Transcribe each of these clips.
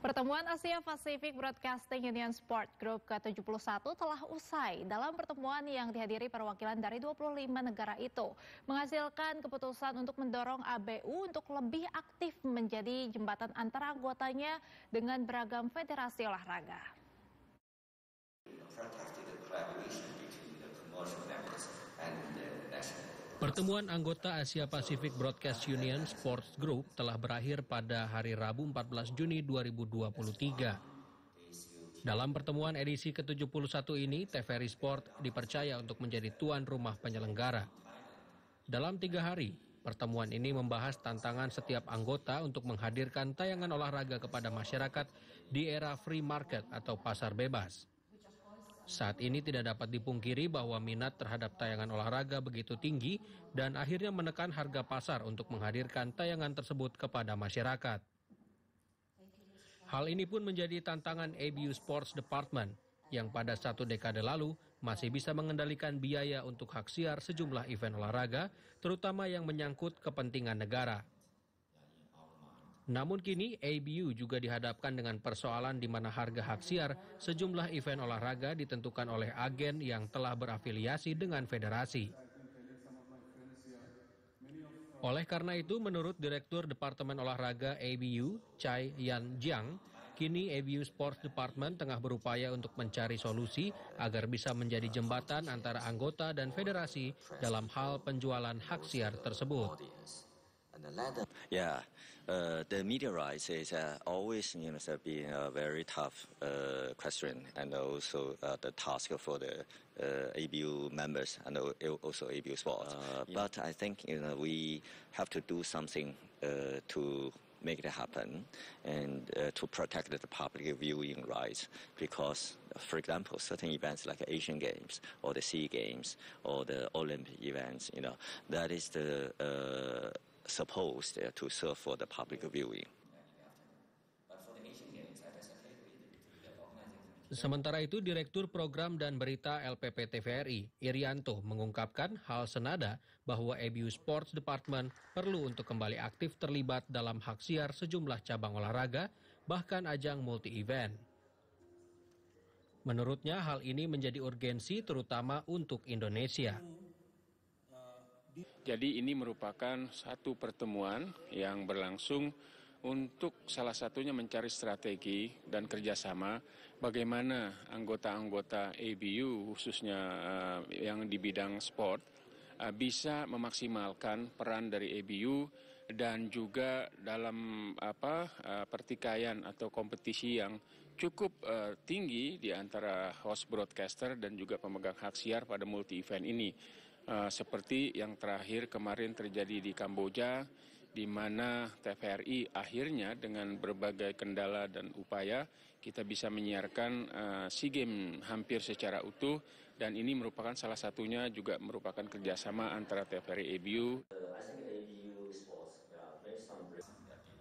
Pertemuan Asia Pacific Broadcasting Union Sport Group ke-71 telah usai dalam pertemuan yang dihadiri perwakilan dari 25 negara itu. Menghasilkan keputusan untuk mendorong ABU untuk lebih aktif menjadi jembatan antara anggotanya dengan beragam federasi olahraga. Pertemuan anggota Asia Pacific Broadcast Union Sports Group telah berakhir pada hari Rabu 14 Juni 2023. Dalam pertemuan edisi ke-71 ini, TVRI Sport dipercaya untuk menjadi tuan rumah penyelenggara. Dalam tiga hari, pertemuan ini membahas tantangan setiap anggota untuk menghadirkan tayangan olahraga kepada masyarakat di era free market atau pasar bebas. Saat ini tidak dapat dipungkiri bahwa minat terhadap tayangan olahraga begitu tinggi dan akhirnya menekan harga pasar untuk menghadirkan tayangan tersebut kepada masyarakat. Hal ini pun menjadi tantangan ABU Sports Department yang pada satu dekade lalu masih bisa mengendalikan biaya untuk hak siar sejumlah event olahraga, terutama yang menyangkut kepentingan negara. Namun kini ABU juga dihadapkan dengan persoalan di mana harga hak siar sejumlah event olahraga ditentukan oleh agen yang telah berafiliasi dengan federasi. Oleh karena itu, menurut Direktur Departemen Olahraga ABU, Chai Yan Jiang, kini ABU Sports Department tengah berupaya untuk mencari solusi agar bisa menjadi jembatan antara anggota dan federasi dalam hal penjualan hak siar tersebut. and the media Yeah, uh, the meteorites is uh, always you know being a uh, very tough uh, question and also uh, the task for the uh, ABU members and also ABU sports. Yeah. But I think you know we have to do something to make it happen and uh, to protect the public viewing rights. Because, for example, certain events like Asian Games or the Sea Games or the Olympic events, you know, that is the uh, supposed uh, to serve for the public viewing. Sementara itu, Direktur Program dan Berita LPP TVRI, Irianto, mengungkapkan hal senada bahwa EBU Sports Department perlu untuk kembali aktif terlibat dalam hak siar sejumlah cabang olahraga, bahkan ajang multi-event. Menurutnya, hal ini menjadi urgensi terutama untuk Indonesia. Jadi ini merupakan satu pertemuan yang berlangsung untuk salah satunya mencari strategi dan kerjasama bagaimana anggota-anggota ABU khususnya eh, yang di bidang sport eh, bisa memaksimalkan peran dari ABU dan juga dalam apa eh, pertikaian atau kompetisi yang cukup tinggi di antara host broadcaster dan juga pemegang hak siar pada multi event ini. Eh, seperti yang terakhir kemarin terjadi di Kamboja di mana TVRI akhirnya dengan berbagai kendala dan upaya kita bisa menyiarkan uh, SEA Games hampir secara utuh dan ini merupakan salah satunya juga merupakan kerjasama antara TVRI EBU.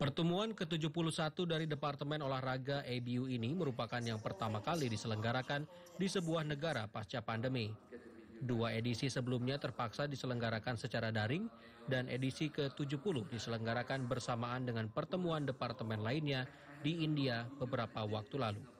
Pertemuan ke-71 dari Departemen Olahraga ABU ini merupakan yang pertama kali diselenggarakan di sebuah negara pasca pandemi. Dua edisi sebelumnya terpaksa diselenggarakan secara daring dan edisi ke-70 diselenggarakan bersamaan dengan pertemuan departemen lainnya di India beberapa waktu lalu.